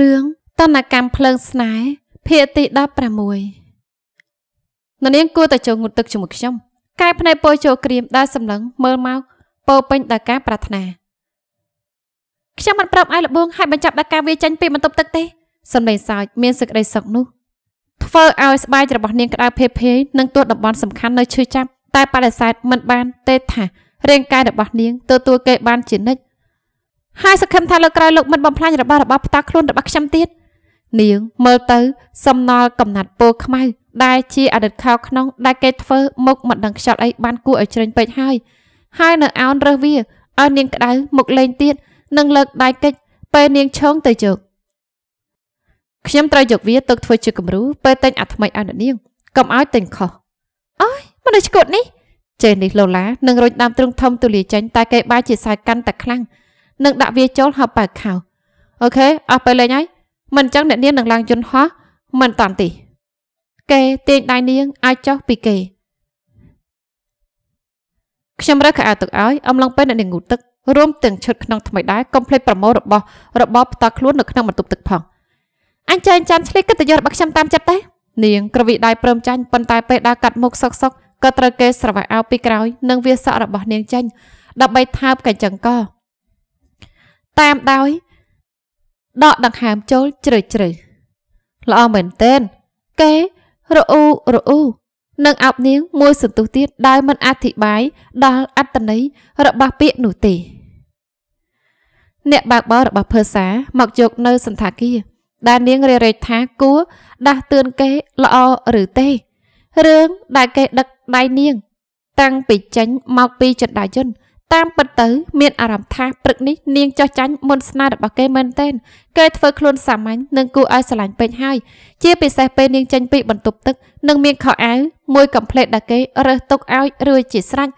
រឿងតនកម្មភ្លើងស្នេហ៍ភាគទី16នាងគួរតែចូលងូតទឹកជាមួយខ្ញុំកែភ្នែកពោចូលក្រៀមដែលសម្លឹងមើលមកពោពេញដោយការប្រាថ្នាខ្ញុំមិនប្រាប់ឲ្យលបងហើយបញ្ចប់ដល់ការវាចាញ់ពីបន្ទប់ទឹកទេសំឡេងសើចមានសេចក្តីសុខនោះធ្វើឲ្យស្បែករបស់នាងក្តៅភេភេនិងទួតតំបន់សំខាន់នៅឈឺចាប់តែបដិសេធមិនបានទេថារាងកាយរបស់នាងទទួលគេបានជានិច្ចហើយសង្ឃឹមថាលើកក្រោយលោកមិនបំផ្លាញរបស់របរផ្ទាល់ខ្លួនរបស់ខ្ញុំទៀតនាងមើលទៅ សំណល់កំណាត់ពោខ្មៅដែលជាអតីតខោក្នុង ដែលគេធ្វើមកមិនដឹងខ្យល់អីបានគួរឲ្យជ្រេញពេកហើយហើយនៅអោនរើសវាឲ្យនាងក្តៅមកលេងទៀតនិងលើកដៃកិច្ចពេលនាងឆោងទៅជោគខ្ញុំត្រូវយកវាទៅធ្វើជាគំរូពេលតែងអាថ្មីឲ្យនាងកុំឲ្យតែងខុសអើយមនុស្សឈុតនេះចេះនេះលូឡានឹងរុញដើមទ្រឹងធំទូលាយចេញតែគេបាយជាសាយកាន់តែខ្លាំងនឹងដាក់វាចូលហើយបើកខោអូខេអស់ពេលលេងហើយមិនអញ្ចឹងអ្នកនាងនឹងឡើងយន្តហោះមិនតាន់ទី គេទាញដៃនាងអាចចុះពីគេខ្ញុំរើខោអាវទឹកឲ្យអំឡុងពេលអ្នកនាងងូតទឹករួមទាំងឈុតក្នុងថ្មីដែរកុំភ្លេចប្រមូលរបស់របបផ្ទាល់ខ្លួននៅក្នុងបន្ទប់ទឹកផងអញចែងចាំឆ្លៀកកិត្តិយសរបស់ខ្ញុំតាមចិត្តទេនាងក្រវិដៃព្រមចាញ់ប៉ុន្តែពេលដើរកាត់មុខសុកសុកក៏ត្រូវគេស្រវាក់អោពីក្រោយនិងវាសក់របស់នាងចាញ់ដើម្បីថើបកញ្ចឹងកោតាមដោយដកដង្ហើមចូលជ្រឹជ្រឹល្អមែនទែនគេរអ៊ូរអ៊ូនឹងអោបនាងមួយសន្ទុះទៀតដែលមិនអធិប្បាយដល់អត្តន័យរបស់ពាក្យនោះទេ អ្នកបើកបររបស់ភើសាមកយកនៅសន្តាគារដែលនាងរេរេចថាគួរដាស់តឿនគេល្អឬទេរឿងដែលគេដឹកដៃនាង តាំងពីចេញមកពីចន្ទាយន្តតាមពិតទៅមានអារម្មណ៍ថាព្រឹកនេះនាងចោះចាញ់មុនស្នេហ៍របស់គេមែនទែនគេធ្វើខ្លួនសាមញ្ញនិងគួរឲ្យស្រឡាញ់ពេកហើយ ជាពិសេសពេលនាងចេញពីបន្ទប់ទឹកនិងមានខោអាវមួយកំភ្លេតដែលគេរើសទុកឲ្យរួចជាស្រេច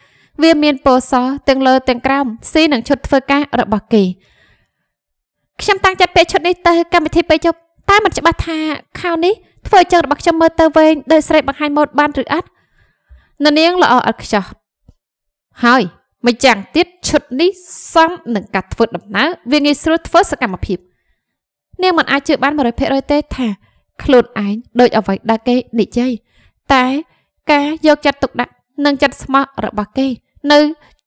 វាមានពណ៌សទាំងលើទាំងក្រោមស៊ីនឹងឈុតធ្វើការរបស់គេខ្ញុំតាំងចិត្តពេលឈុតនេះទៅ កម្មវិធីពេលជប់តែមិនច្បាស់ថាខោនេះធ្វើជើងរបស់ខ្ញុំមើលទៅវែងដោយស្រីបង្ហាញម៉ូដបានឬអត់នាងល្អឥតខ្ចោះហើយម្យ៉ាងទៀតឈុតនេះសមនឹងការធ្វើដំណើរវាងាយស្រួលធ្វើសកម្មភាពនាងមិនអាចជឿបាន100%ទេថាខ្លួនឯងដូចអ្វីដែលគេនិយាយតែការយកចិត្តទុកដាក់និងចិត្តស្មោះរបស់គេ នៅ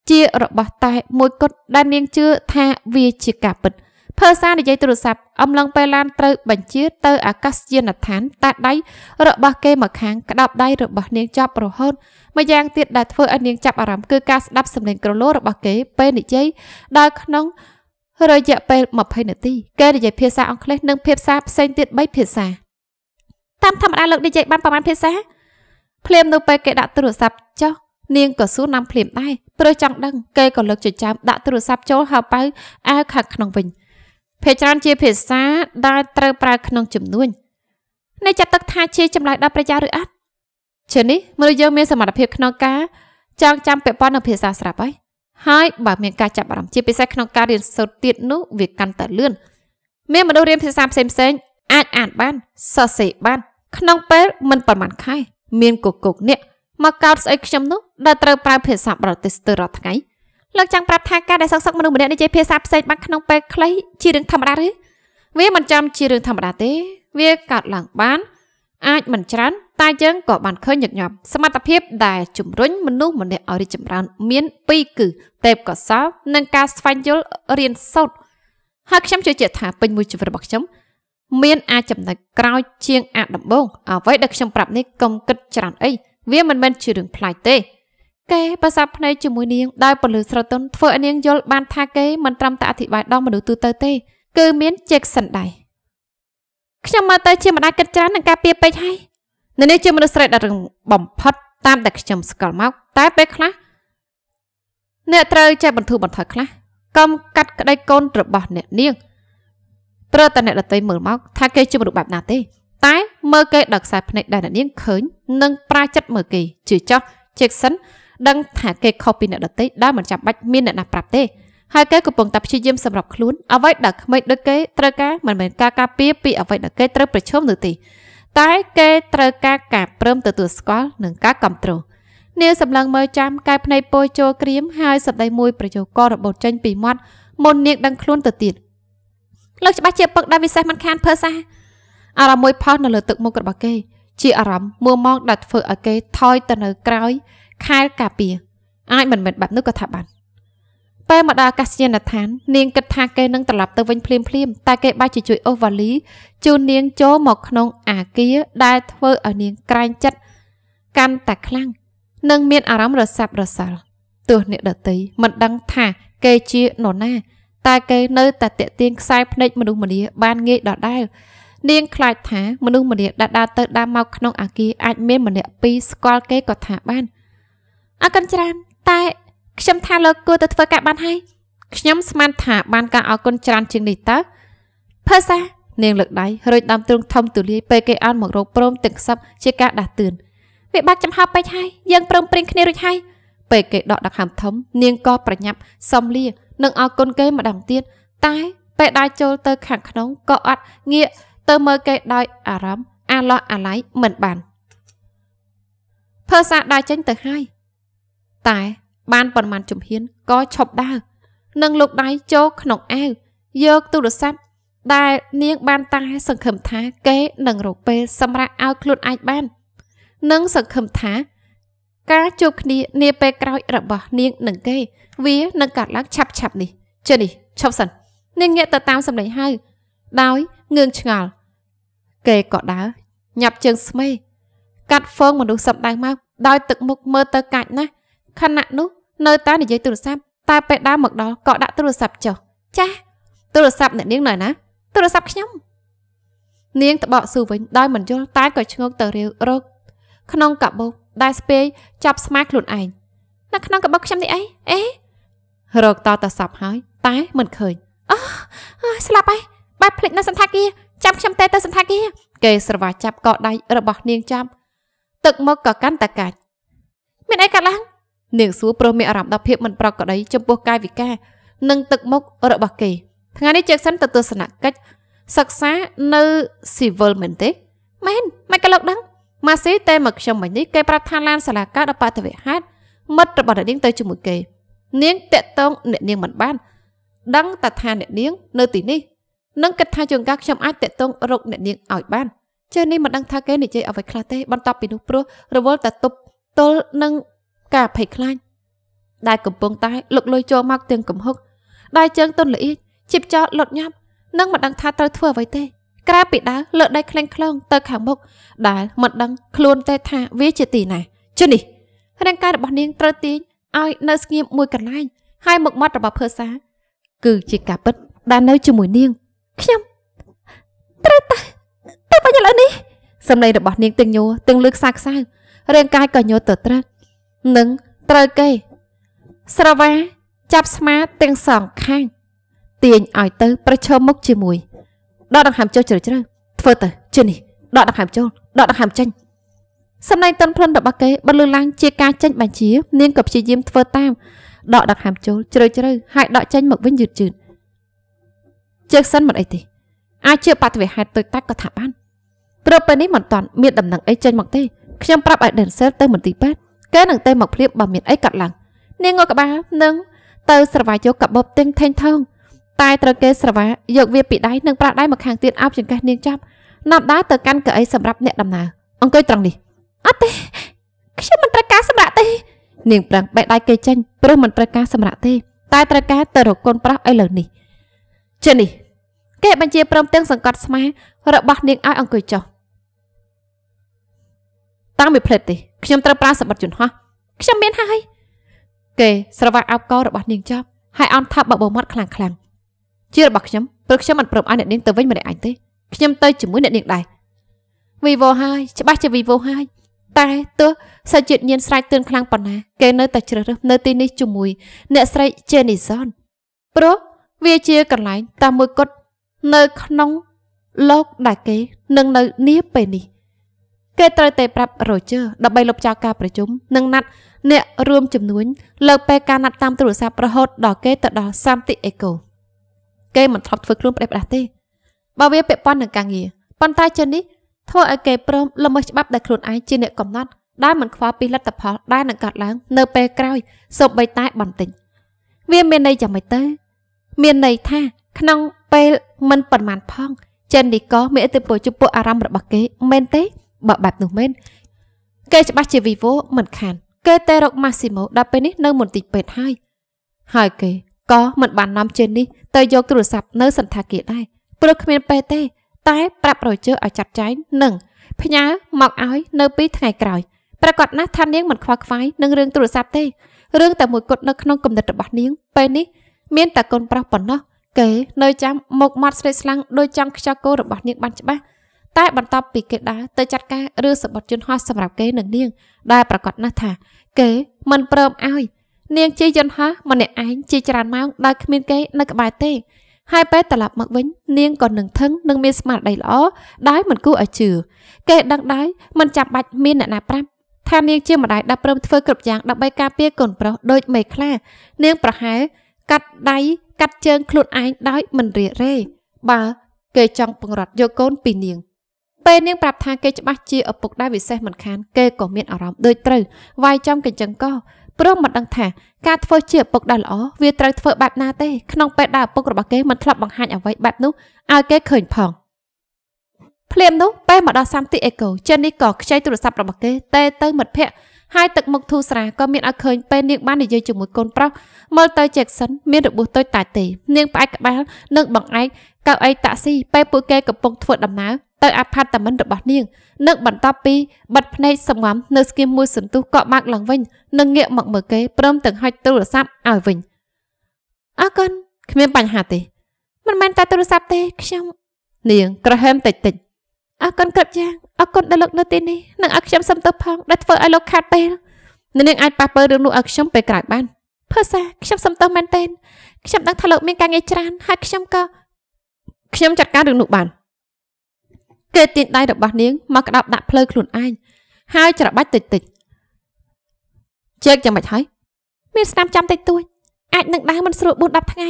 ជារបស់តែមួយគត់ដែលនាងជឿថាវាជាការពិត។ភើសានិយាយទូរស័ព្ទអំឡុងពេលឡានត្រូវបញ្ជាទៅអាកាសយានដ្ឋានតាដៃរបស់គេមកខាងក្តាប់ដៃរបស់នាង ចាប់រហូតម្យ៉ាងទៀតដែលធ្វើឲ្យនាងចាប់អារម្មណ៍គឺការស្ដាប់សម្លេងក្រលោរបស់គេពេលនិយាយដល់ក្នុងរយៈពេល20នាទីគេនិយាយភាសា អង់គ្លេសនិងភាសាផ្សេងទៀត3ភាសាតាមធម្មតាលោក DJ បានប្រមាណភាសាភ្លាមនៅពេលគេដាក់ទូរស័ព្ទចុះនាងក៏សួរនាំភ្លាមដែរព្រោះចង់ដឹង គេក៏លើកចិញ្ចើមដាក់ទូរស័ព្ទចូលហៅប៉ៅអើខាងក្នុងវិញភាគច្រើនជាភាសាដែលត្រូវប្រើក្នុងចំនួនអ្នកចាត់ទុកថាជាចម្លើយដល់ប្រជាឬអត់ជានេះមនុស្សយើងមានសមត្ថភាពក្នុងការចងចាំពាក់ព័ន្ធនឹងភាសាស្រាប់ហើយហើយបើមានការចាប់អារម្មណ៍ជាពិសេសក្នុងការរៀនសូត្រទៀតនោះវាកាន់តែលឿនមានមនុស្សរៀនភាសាផ្សេងផ្សេងអាចអានបានសរសេរបាន ក្នុង ពេលមិនប្រមាណខែ មានគគុកនេះមកកោតស្អីខ្ញុំនោះដែលត្រូវប្រើភាសាបរទេសស្ទើររាល់ថ្ងៃលោកចង់ប្រាប់ថាការដែលសឹកសឹកមនុស្សម្នាក់និយាយភាសាផ្សេងបានក្នុងពេលខ្លីជារឿងធម្មតាឬវាមិនចាំជារឿងធម្មតាទេ វាកើតឡើងបានអាចមិនច្រើនតែយើងក៏បានឃើញញឹកញាប់សមត្ថភាពដែលជំរុញមនុស្សម្នាក់ឲ្យរីកចម្រើនមានពីរគឺទេពកោសលនិងការស្វែងយល់រៀនសូត្រហើយខ្ញុំជឿជាក់ថាពេញមួយជីវិតរបស់ខ្ញុំមានអាចចំណុចក្រោយជាងអាដំបងអ្វីដែលខ្ញុំប្រាប់នេះកុំគិតច្រើនអីវាមិនមែនជារឿងប្លែកទេគេប្រសាភ្នែកជាមួយនាងដោយពលឺស្រទន់ធ្វើឲ្យនាងយល់បាន ថាគេមិនត្រឹមតែអធិប្បាយដល់មនុស្សទូទៅទេ គឺមានចេកសិនដែរខ្ញុំមើលទៅជាម្ដាយគិតច្រើននឹងការពៀពេកហើយនៅនេះជាមនុស្សស្រីដែលរឹងបំផុតតាមដែលខ្ញុំស្គាល់មកតែពេលខ្លះអ្នកត្រូវចេះបន្ធូរបន្ថយខ្លះកុំកាត់ក្តីកូនរបស់ អ្នកនាងព្រោះតែអ្នកដតីមើលមកថាគេជាមនុស្សបែបណាទេ តែមើលគេដល់ខ្សែភ្នែកដែលអ្នកនាងឃើញ និងប្រាចិត្តមើលគេជឿចោះជេកសិនដឹងថាគេខុសពីអ្នកដទៃដែលមិនចាំបាច់មានអ្នកណាប្រាប់ទេ ហើយគេកំពុងតែព្យាយាមសម្របខ្លួនអ្វីដែលក្មេងដូចគេត្រូវការមិនមែនការការពារពីអ្វីដែលគេត្រូវប្រឈមនោះទេតែគេត្រូវការការព្រមទទួលស្គាល់និងការគ្រប់គ្រងនាងសម្លឹងមើលចាំកែភ្នែកពោចូលក្រៀមហើយសម្ដីមួយប្រយោគក៏របូតចេញពីមាត់មុននាងដឹងខ្លួនទៅទៀតលោកច្បាស់ជាពឹកដែលវិសេសមិនខានភើសាអារម្មណ៍មួយផុសនៅលើទឹកមុខរបស់គេ ជាអារម្មណ៍មួម៉ងដែលធ្វើឲ្យគេថយទៅនៅក្រោយខែលការពារអាចមិនមែនបែបនោះក៏ថាបានពេលមកដល់អាកាសយានដ្ឋាននាងគិតថាគេនឹងត្រឡប់ទៅវិញភ្លាមភ្លាមតែគេបាច់ជាជួយអូវ៉ាលី ជូននាងចូលមកក្នុង អាគារដែលធ្វើឲ្យនាងក្រែងចិត្តកាន់តែខ្លាំងនិង មានអារម្មណ៍រសាប់រសាល់ទោះអ្នកដតីមិនដឹងថាគេជានរណា តែគេនៅតែតាក់ទាញខ្សែភ្នែកមនុស្សម្នា បានងាយដដែលនាងខ្លាចថាមនុស្សម្នាដែលដើរទៅដើរមកក្នុងអាគារអាចមានម្នាក់ពីរស្គាល់គេក៏ថាបាន។អរគុណច្រើនតែខ្ញុំថាលោកគួរទៅធ្វើការបានហើយខ្ញុំស្មានថាបានការអរគុណច្រើនជាងនេះតើភើសានាងលើកដៃរួចដើមទ្រូងធំទូលាយពេលគេអន់មករោគព្រមទឹកសັບជាការដាស់តឿនវាបាក់ចំហពេកហើយយើងព្រមព្រៀងគ្នារួចហើយពេលគេដកដង្ហើមធំ នាងក៏ប្រញាប់សំលានឹងអរគុណគេម្ដងទៀតតែពេលដើរចូលទៅខាងក្នុងក៏អត់ងាកទៅមើលគេដោយអារម្មណ៍អាឡោះអាល័យមិនបានភើសាដើរចេញទៅហើយតែបានប៉ុន្មានជំហានក៏ឈប់ដើរនិងលោកដៃចូលក្នុងអាវយកទូរស័ព្ទដែលនាងបានតែសង្ឃឹមថាគេនឹងរកពេលសម្រាប់ឲ្យខ្លួនឯងបាននិងសង្ឃឹមថា ការជួបគ្នានាពេលក្រោយ របស់នាងនឹងគេវានឹងកាត់ឡើង ឆាប់ឆាប់នេះជិះនេះឈប់សិននាងងាកទៅតាមសម្លេងហៅដោយងឿងឆ្ងល់គេក៏ដើរញាប់ជើងស្មេកាត់ហ្វងមនុស្សសម្ដៅមកដោយ ទឹកមុខមើលទៅកាច់ណាស់ខណៈនោះនៅតែនិយាយទូរស័ព្ទតែពេលដើរមកដល់ក៏ដាក់ទូរស័ព្ទចុះចាស់ទូរស័ព្ទអ្នកនាងនៅណា ទូរស័ព្ទខ្ញុំនាងត្បកស៊ូវិញដោយមិនយល់តែក៏ឈ្ងោកទៅរាវរកក្នុងកាបូបដែលស្ពេយចាប់ស្មាខ្លួនឯងនៅ ក្នុងកាបូបខ្ញុំនេះអីអេរកតតសពហើយតែមិនឃើញអូស្លាប់ហើយបែបភ្លេចនៅសន្តាគារចាប់ខ្ញុំតែទៅសន្តាគារគេស្រវាចាប់កដៃរបស់នាងចាប់ទឹកមកក៏កាន់តែកាច់មានអីកើតឡើងនាងសួរប្រុសមានអារម្មណ៍ដល់ភាពមិនប្រក្រតីចំពោះកាយវិការនិងទឹកមុខរបស់គេ ថ្ងៃនេះជែកសិនទៅទស្សនកិច្ចសិក្សានៅ Civil មែនទេមែនមិនក៏លោកដឹងម៉ាស៊ីតែមកខ្ញុំមិញនេះគេប្រាប់ថាឡានសាលាការដល់បាតុវិហាតមិត្តរបស់អ្នកនាងទៅជាមួយគេ នាងតាក់តងអ្នកនាងមិនបានដឹងតែថាអ្នកនាង នៅទីនេះនឹងគិតថាជួនកាលខ្ញុំអាចតាក់ទងរកអ្នកនាងឲ្យបានចេះនេះមិនដឹងថាគេនិយាយអ្វីខ្លះទេបន្ទាប់ពីនោះព្រោះរវល់តែទប់ទល់នឹងការភ័យខ្លាចដែលកំពុងតែលុកលុយចូលមកទាំងកំហុកដៃជើងទន់ល្អៀតជីបចោលលុតញាប់នឹងមិនដឹងថាត្រូវធ្វើអ្វីទេក្រៅពីដើរលើដៃខ្លែងខ្លងទៅខាងមុខដែលមិនដឹងខ្លួនទេថាវាជាទីណាជុះនេះរាងកាយរបស់នាងត្រូវទាញឲ្យនៅស្ងៀមមួយកន្លែង ហើយមុខមាត់របស់ភើសា គឺជាការពិតដែលនៅជាមួយនាងខ្ញុំត្រូវតែទៅបញ្ញឥឡូវនេះសម្លេងរបស់នាងទាំងញួរទាំងលឺខ្សាខ្សៅរាងកាយក៏ញួរទៅត្រឹកនឹងត្រូវគេស្រវាចាប់ស្មាទាំងសងខាងទាញឲ្យទៅប្រឈមមុខជាមួយដកដង្ហើមចុះជ្រៅជ្រៅធ្វើទៅជិះនេះដកដង្ហើមចូលដកដង្ហើមចេញសម្ដែងតន់ភ្លន់របស់គេបើលឺឡើងជាការចេញបញ្ជានាងក៏ព្យាយាមធ្វើតាមដកដង្ហើមចូលជ្រៅជ្រៅហើយដកចេញមកវិញយឺតយឺតជើងសិនមិនអីទេអាចជាបតិវិហេតុទុយតាច់ក៏ថាបានព្រោះពេលនេះមិនតាន់មានដំណឹងអីចេញមកទេខ្ញុំប្រាប់ឲ្យ Denzel ទៅមន្ទីរពេទ្យគេនឹងទៅមកភ្លាបបើមានអីកាត់ឡើងនាងងក្បាលនឹងទៅស្រវាយកកបបទិញថេងថងតែត្រូវគេស្រវាយកវាពីដៃនិងប្រាស់ដៃមកខាងទៀតអោបចង្កេះនាងចាប់ណាប់ដើរទៅកាន់កៅអីសម្រាប់អ្នកដំណើរអង្គុយត្រង់នេះអត់ទេខ្ញុំមិនត្រូវការសម្រាប់ទេនាងប្រាំងបែកដៃគេចេញព្រោះមិនត្រូវការសម្រាប់ទេ តែត្រូវការទៅរកកូនប្រុសឥឡូវនេះចេះនេះគេបញ្ជាព្រមទាំងសង្កត់ស្មារបស់នាងឲ្យអង្គុយចុះតាំងពីផ្លេតទេខ្ញុំត្រូវប្រើសម្បត្តិយន្តហោះខ្ញុំមានហើយគេស្រវាក់អោបកោរបស់នាងចប់ហើយអន់ថាបបោមាត់ខ្លាំងខ្លាំងជារបស់ខ្ញុំព្រោះខ្ញុំមិនព្រមឲ្យអ្នកនាងទៅវិញម្នាក់ឯងទេខ្ញុំទៅជាមួយអ្នកនាងដែរវិវោហើយច្បាស់ជាវិវោហើយតែទោះសាច់ជាតិញៀនស្រែកទឿនខ្លាំងប៉ុណ្ណាគេនៅតែជ្រើសរើសនៅទីនេះជាមួយអ្នកស្រី Jenison ព្រោះវាជាកន្លែងតែមួយគត់នៅក្នុងលោកដែលគេនឹងនៅនីពេលនេះគេត្រូវតែប្រាប់រ៉ូជើដើម្បីលុបចោលការប្រជុំនិងណាត់អ្នករួមជំនួញលើកពេលការណាត់តាមទូរស័ព្ទរហូត ដល់គេទៅដល់សាមតិអេកូគេមិនធ្លាប់ធ្វើខ្លួនផ្ដេសផ្ដាស់ទេបើវាពាក់ព័ន្ធនឹងការងារប៉ុន្តែជិននេះធ្វើឲ្យគេព្រមល្មើសច្បាប់ដែលខ្លួនឯងជាអ្នកកំណត់ដែលមិនខ្វល់ពីលទ្ធផលដែលនឹងកើតឡើងនៅពេលក្រោយសូម្បីតែបន្តិចវាមានន័យយ៉ាងម៉េចទៅមានន័យថាក្នុង ពេលមិនប៉ុន្មានផងចិននេះក៏មានឥទ្ធិពលចំពោះអារម្មណ៍របស់គេមែនទេបើបែបនោះមែនគេច្បាស់ជាវីវូមិនខាន គេទៅរកម៉ាស៊ីម៉ូដល់ពេលនេះនៅមន្ទីរពេទ្យហើយហើយគេក៏មិនបាននាំជេននេះទៅយកទូរស័ព្ទនៅសន្តាគារដែរព្រោះគ្មានពេទ្យទេតែប្រាប់រយជើឲ្យចាត់ចែងនិងផ្ញើមកឲ្យនៅពីថ្ងៃក្រោយប្រកាសណាស់ថានាងមិនខ្វល់ខ្វាយនឹងរឿងទូរស័ព្ទទេរឿងតែមួយគត់នៅក្នុងគំនិតរបស់នាងពេលនេះមានតែកូនប្រុសប៉ុណ្ណោះគេនៅចាំមុខមាត់ស្រេកស្លាំងដោយចង់ខ្យល់គោរបស់នាងបានច្បាស់តែបន្ទាប់ពីគេដើរទៅចាត់ការរឿងសបុតយន្តហោះសម្រាប់គេនឹងនាង ដែលប្រកាសណាស់ថា គេមិនព្រមឲ្យនាងជិះយន្តហោះម្នាក់ឯងជាច្រើនម៉ោងដោយគ្មានគេនៅក្បែរទេហើយពេលត្រឡប់មកវិញនាងក៏នឹងថឹងនិងមានស្មារតីល្អដែលមិនគួរឲ្យជឿគេដឹងដែរមិនចាំបាច់មានអ្នកណាប្រាប់ថានាងជាម្ដាយដែលព្រមធ្វើគ្រប់យ៉ាងដើម្បីការពារកូនប្រុសដូចមេខ្លានាងប្រហែលកាត់ដៃកាត់ជើងខ្លួនឯងដោយមិនរារេបើគេចង់ពង្រត់យកកូនពីនាងពេលនាងប្រាប់ថាគេច្បាស់ជាឪពុកដែលវិសេសមិនខាន គេក៏មានអារម្មណ៍ដូចត្រូវវាយចំកញ្ចឹងក៏ព្រមមិនដឹងថាការធ្វើជាឪពុកដែលល្អវាត្រូវធ្វើបែបណាទេក្នុងពេលដែលឪពុករបស់គេមិនធ្លាប់បង្ហាញអ្វីបែបនោះឲ្យគេឃើញផងភ្លាមនោះពេលមកដល់សាំទីអេកូចិននេះក៏ខ្ចីទូរស័ព្ទរបស់គេតេទៅ មិត្តភ័ក្តិហើយទឹកមុខធូរស្រាក៏មានឲ្យឃើញពេលនាងបាននិយាយជាមួយកូនប្រុសមើលទៅជែកសិនមានរបួសតូចតាចទេនាងផ្អែកក្បាល និងបង្អែកកៅអីតាក់ស៊ីពេលពួកគេកំពុងធ្វើដំណើរទៅអាផាតមិនរបស់នាងនឹងបន្តពីបិទភ្នែកសម្ងំនៅស្គីមមួយសន្ទុះកក់បាក់ឡើងវិញនិងងាក មកមើលគេព្រមទាំងហុចទូរស័ព្ទឲ្យវិញអរគុណគ្មានបញ្ហាទេមិនមែនតែទូរស័ព្ទទេ ខ្ញុំ នាងក្រហមតិចតិចអរគុណគ្រប់យ៉ាងអរគុណដែលលោកនៅទីនេះនិងឲ្យខ្ញុំសំទោសផងដែលធ្វើឲ្យលោកខាតពេលនាងអាចប៉ះពេលរឿងនោះឲ្យខ្ញុំពេលក្រោយបានភាសាខ្ញុំសំទោសមែនទែនខ្ញុំដឹងថាលោកមានការងារច្រើនហើយខ្ញុំក៏ខ្ញុំចាត់ការរឿងនោះបានគេទាញដៃរបស់នាង មកក្តោបដាក់ភ្លើខ្លួនឯងហើយច្របាច់តិចតិចជែកយ៉ាងម៉េចហើយមានស្នាមចាំតិចតួចអាចនឹងដើរមិនស្រួល4 10ថ្ងៃ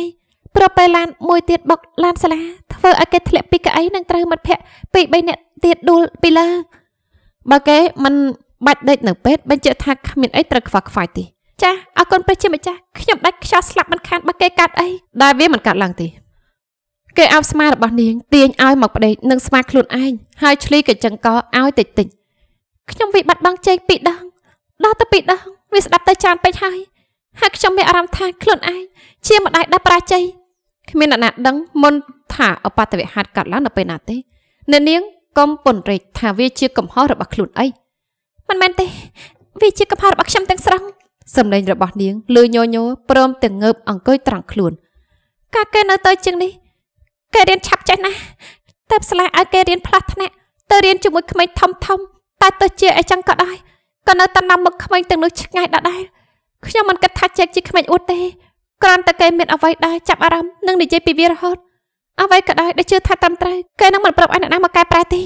ប្រពេលឡានមួយទៀតបុកឡានសាលា ធ្វើឲ្យគេធ្លាក់ពីកៅអីនឹងត្រូវមិត្តភ័ក្តិពី3នាក់ទៀតដួលពីលើបើគេមិនបាច់ដេកនៅពេទ្យបញ្ជាក់ថាគ្មានអីត្រូវខ្វះខ្វាយទេចាអរគុណព្រះជាម្ចាស់ខ្ញុំដាច់ខ្យល់ស្លាប់មិនខានបើគេកាត់អីដែលវាមិនកាត់ឡើងទេគេអោបស្មារបស់នាងទាញឲ្យមកផ្ដេកនឹងស្មាខ្លួនឯងហើយឆ្លីកញ្ចឹងកឲ្យតិចតិចខ្ញុំវិបត្តិបងជែកពីដងដល់ទៅពីដងវាស្ដាប់ទៅច្រើនពេកហើយហើយខ្ញុំមានអារម្មណ៍ថាខ្លួនឯងជាម្ដាយដែលប្រាជ័យគ្មានអ្នកណាដឹងមុនថាអបតវហេតុកើតឡើងនៅពេលណាទេអ្នកនាងកុំពន្រេចថាវាជាកំហុសរបស់ខ្លួនអីមិនមែនទេ វាជាកំហុសរបស់ខ្ញុំទាំងស្រុងសំឡេងរបស់នាងលឺញញព្រមទាំងងើបអង្គុយត្រង់ខ្លួន ការកែនៅទៅជាងនេះគេរៀនឆាប់ចេះណាស់តែផ្ស្លាស់ឲ្យគេរៀនផ្លាស់ថ្នាក់ទៅរៀនជាមួយក្មេងធំធំតែទោះជាអីចឹងក៏ដោយក៏នៅតែនាំមកក្មេងទាំងនោះឆ្ងាយដដែលខ្ញុំមិនគិតថាជែកជាក្មេងអួតទេគ្រាន់តែគេមានអ្វីដែរចាប់អារម្មណ៍និងនិយាយពីវារហូតអ្វីក៏ដោយដែលជឿថាត្រឹមត្រូវគេនឹងមិនប្រាប់ឲ្យអ្នកណាមកកែប្រែទេ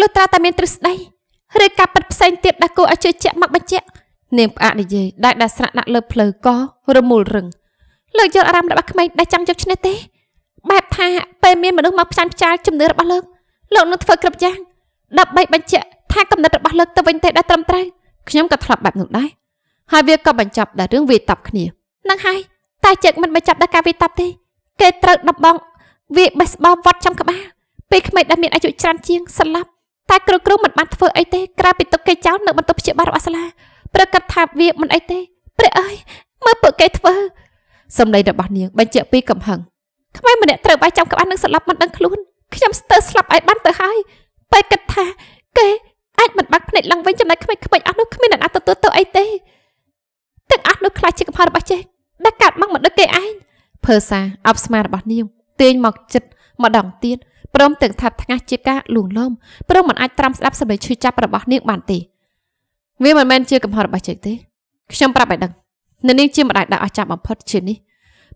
លុះត្រាតែមានទ្រឹស្ដីឬការប៉ັດផ្សេងទៀតដែលគួរឲ្យជឿជាក់មកបញ្ជាក់នាងផ្អាកនិយាយដែលដាស្រាក់ដាក់លើភ្លើកក៏រមូលរឹងលើកយកអារម្មណ៍របស់ក្មេងដែលចង់យកឈ្នះទេបែបថាពេលមានមនុស្សមកផ្សាញ់ផ្ចាលជំនឿរបស់លោកលោកនឹងធ្វើគ្រប់យ៉ាងដើម្បីបញ្ជាក់ថាកំណត់របស់លោកទៅវិញទេដែលត្រឹមត្រូវខ្ញុំក៏ធ្លាប់បែបនោះដែរហើយវាក៏បញ្ចប់ដល់រឿងវាតប់គ្នានឹងហើយតែជែកមិនបញ្ចប់ដល់ការវាតប់ទេគេត្រូវដំបងវាបេះស្បោវត្តចំក្បាលពេលក្មេងដែលមានអាយុច្រើនជាង ស្លាប់តែគ្រូគ្រូមិនបានធ្វើអីទេក្រៅពីទុកគេចោលនៅបន្ទប់ព្យាបាលរបស់សាលាប្រកាសថាវាមិនអីទេព្រះអើយមើលពួកគេធ្វើសម្ដីរបស់នាង បញ្ជាក់ពីកំហឹងក្មេងម្នាក់ត្រូវបាយចាប់ក្បាលនឹងស្លាប់មិនដឹងខ្លួនខ្ញុំស្ទើរស្លាប់ឲ្យបានទៅហើយពេលគិតថាគេអាចមិនបាក់ភ្នែកឡើងវិញចំណែកក្មេងៗអស់នោះគ្មានអ្នកណាទទួលទៅអីទេទាំងអស់នោះខ្លាចជាកំហុសរបស់ចេះដែលកាត់មកមិនដូចគេឯងភើសាអបស្មាររបស់នាងទាញមកចិត្តម្ដងទៀតព្រមទាំងថាប់ថ្ងាស់ជាការលួងលោមព្រមមិនអាចត្រាំស្ដាប់សម្ដីឈឺចាប់របស់នាងបានទេវាមិនមែនជាកំហុសរបស់ចេះទេខ្ញុំប្រាប់ឲ្យដឹងនៅនាងជាម្ដាយដែលអស្ចារ្យបំផុតជានេះ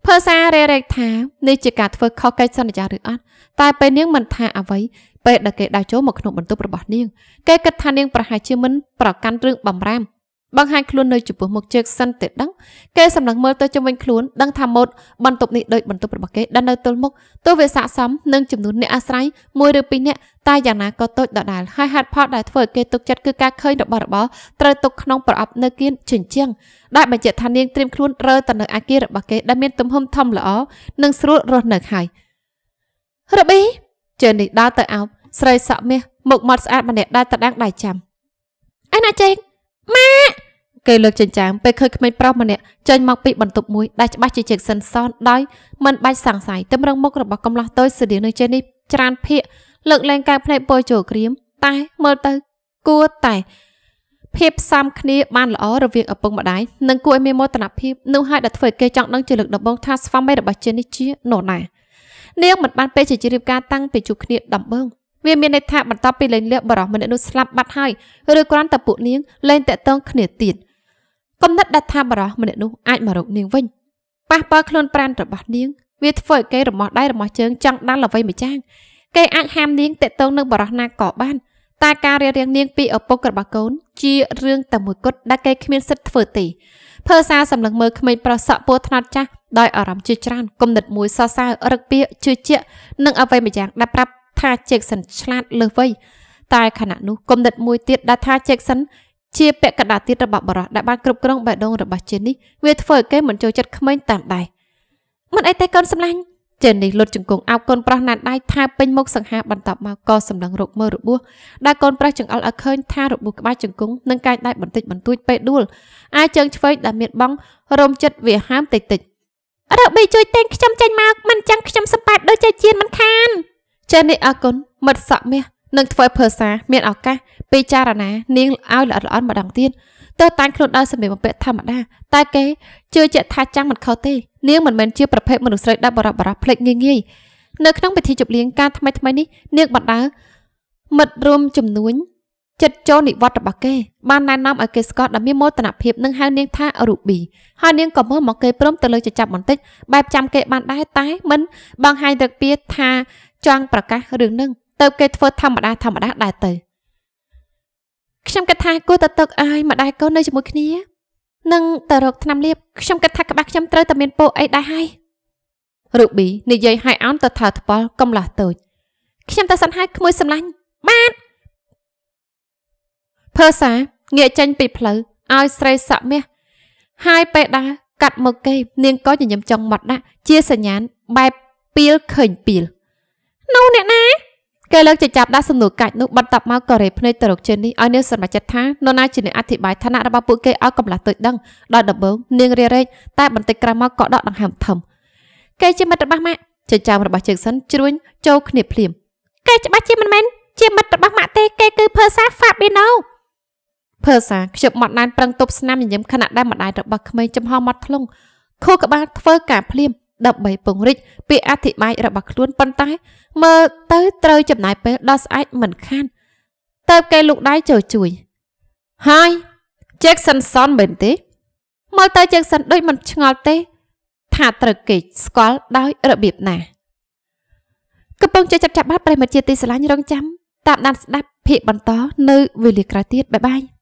ភើសាររេរេកថានេះជាការធ្វើខុសកិច្ចសន្យាឬអត់តែពេលនាងមិនថាអ្វីពេលដែលគេដើរចូលមកក្នុងបន្ទប់របស់នាងគេគិតថានាងប្រហែលជាមិនប្រកាន់រឿងបំរាមបង្ហាញខ្លួននៅចំពោះមុខជើងសិនទៅដឹងគេសម្លឹងមើលទៅជុំវិញខ្លួនដឹងថាម៉ូតបន្ទប់នេះដូចបន្ទប់របស់គេដែលនៅទល់មុខទោះវាស័កសមនឹងចំនួនអ្នកអាស្រ័យមួយឬពីរនាក់តែយ៉ាងណាក៏តូចដដែលហើយហេតុផលដែលធ្វើឲ្យគេទុកចិត្តគឺការឃើញរបស់របរត្រូវទុកក្នុងប្រអប់នៅគៀនជញ្ជាំងដែលបញ្ជាក់ថានាង ត្រៀមខ្លួនរើទៅនៅអាគាររបស់គេដែលមានទំហំធំល្អនិងស្រួលរស់នៅហើយរប៊ីជើនេះដើរទៅអោបស្រីសក់មាសមុខមាត់ស្អាតម្នាក់ដែលតដាងដៃចាំអេណាចេកម៉ាក់គេលើកចិញ្ចាំពេលឃើញក្មេងប្រុសម្នាក់ចេញមកពីបន្ទប់មួយដែលច្បាស់ជាជែកសិនសនដោយមិនបាច់សង្ស័យទឹមរឹងមុខរបស់កំឡោះតូចស្តៀងនៅចេះនេះច្រើនភាកលើកលែងកែវភ្នែកពយចូលក្រៀមតែមើលទៅគួរតែភាពផ្សំគ្នាបានល្អរវាងឪពុកម្ដាយនិងគួរឲ្យមានមោទនភាពនោះហើយដែលធ្វើឲ្យគេចង់ដឹងជាលើកដំបូងថាស្វាមីរបស់ជានេះជានរណានាងមិនបានពេលជាជ្រាបការតាំងពីជួបគ្នាដំបូងវាមានន័យថាបន្ទាប់ពីលែងលះបរោះម្នាក់នោះស្លាប់បាត់ហើយឬគ្រាន់តែពួកនាងលែងតាក់ទងគ្នាទៀត។គំនិតដែលថាបរោះម្នាក់នោះអាចមករក នាងវិញប៉ះប៉ើខ្លួនប្រានរបស់នាងវាធ្វើឲ្យគេរមាស់ដៃរមាស់ជើងចង់ដាល់អ្វីម្យ៉ាងគេអាចហាមនាងតេតងនឹងបរោះណាក៏បានតែការរៀបរៀងនាងពីឪពុករបស់កូនជារឿងតែមួយគត់ដែលគេគ្មានសិទ្ធិធ្វើទេភើសាសម្លឹងមើលក្មេងប្រុសសក់ពួរថ្នោតចាស់ដោយអារម្មណ៍ជឿច្រើនគំនិតមួយសរសើររឹកពីជឿជាក់និងអ្វីម្យ៉ាងដែលប្រាប់ថាជេកសិនឆ្លាតលើសវ័យតែខណៈនោះគំនិតមួយទៀតដែលថាជេកសិនជាពាក្យកដាទៀតរបស់បរោះដែលបានគ្រប់គ្រងបេះដូងរបស់ជេននេះវាធ្វើឲ្យគេមិនចូលចិត្តក្មេងតាមដែរមិនអីទេកូនសម្លាញ់ជេននេះលុតជង្គង់អោបកូនប្រុសណាត់ដៃថាពេញមុខសង្ហាបន្តមកក៏សម្លឹងរកមើលរបួសដែលកូនប្រុសចង្អុលឲ្យឃើញថារបួសក្បាលជង្គង់និងកាយដៃបន្តិចបន្តួចពេលដួលអាយជើងឆ្វេងដែលមានបង់រោមចិត្តវាហាមតិចតិចរបីជួយតែងខ្ញុំចេញមកមិនចឹងខ្ញុំសម្បាតដូចជាជៀនមិនខានចេះនេះអរគុណមិត្តសក់មាសនិងធ្វើភាសាមានឱកាសពិចារណានាងឲ្យល្អិតល្អន់ម្ដងទៀតទើបតាំងខ្លួនដល់សម្ភារបំពាក់ធម្មតា តែគេជឿជាក់ថាចាំមិនខុសទេនាងមិនមែនជាប្រភេទមនុស្សស្រីដែលបរោះបរោះភ្លេចងាយងាយនៅក្នុងពិធីជប់លៀងការថ្មីថ្មីនេះនាងបណ្ដើមិត្តរួមជំនួញចិត្តចូលនិវត្តរបស់គេបានណែនាំឲ្យគេស្គាល់ដល់មានមោទនភាពនិងហៅនាងថារូប៊ីហើយនាងក៏មើលមកគេព្រមទៅលើចចាប់បន្តិចបែបចាំគេបានដែរតែមិនបង្ហាញទឹកពីថាចង់ ប្រកាសរឿងនឹងទៅគេធ្វើធម្មតាធម្មតាដែរទៅខ្ញុំគិតថាគួរទៅទឹកអាយម្ដាយកូននៅជាមួយគ្នានឹងទៅរកឆ្នាំលៀបខ្ញុំគិតថាក្បាស់ខ្ញុំត្រូវតែមានពោអីដែរហើយរូប៊ីនិយាយឲ្យអោនទៅថាថ្បល់កំឡោះតូចខ្ញុំតែសន្ហាយក្មួយសម្លាញ់បាទភើសាងាកចេញពីផ្លូវឲ្យស្រីសក់មាសហើយពេលដើរកាត់មកគេនាងក៏ញញឹមចង់មាត់ដាក់ជាសញ្ញាណបែបពីលឃើញពីល នោះអ្នកណាគេលើកចចាប់ដាក់សំណួរកាច់នោះបាត់តប់មកក៏រេភ្នែកទៅរកជើងនេះឲ្យនាងសម្រេចចិត្តថានរណាជាអ្នកអធិប្បាយឋានៈរបស់ពួកគេឲ្យកំឡាស់ទុយដឹងដល់ដំបូងនាងរារែកតែបន្តិចក្រោយមកក៏ដកដង្ហើមធំគេជាមិត្តរបស់ម៉ាក់ចិញ្ចើមរបស់ជើងសិនជ្រួញចូលគ្នាភ្លាមគេច្បាស់ជាមិនមែនជាមិត្តរបស់ម៉ាក់ទេគេគឺភើសាហ្វាប៊ីណូភើសាខ្ជិបមាត់ណែនប្រឹងទប់ស្នាមញញឹមខណៈដែលម្ដាយរបស់ក្មេងចំហមាត់ធ្លុងខួរក្បាលធ្វើការភ្លាមដើម្បីពង្រីកពាក្យអធិប្បាយរបស់ខ្លួនប៉ុន្តែ មើលទៅត្រូវចំណាយពេលដល់ស្អែកមិនខានតើបគេលោកដៃចូលជួយហើយ Jackson សនមែនទេមើលទៅ Jackson ដូចមិនឆ្ងល់ទេ ថាត្រូវគេស្គាល់ដោយរបៀបណាកំពុងចែកចាប់ចាប់បាត់ប្រិមត្តជាទីស្រឡាញ់រងចាំតាមដានស្ដាប់ភាកបន្តនៅវេលាក្រោយទៀតបាយបាយ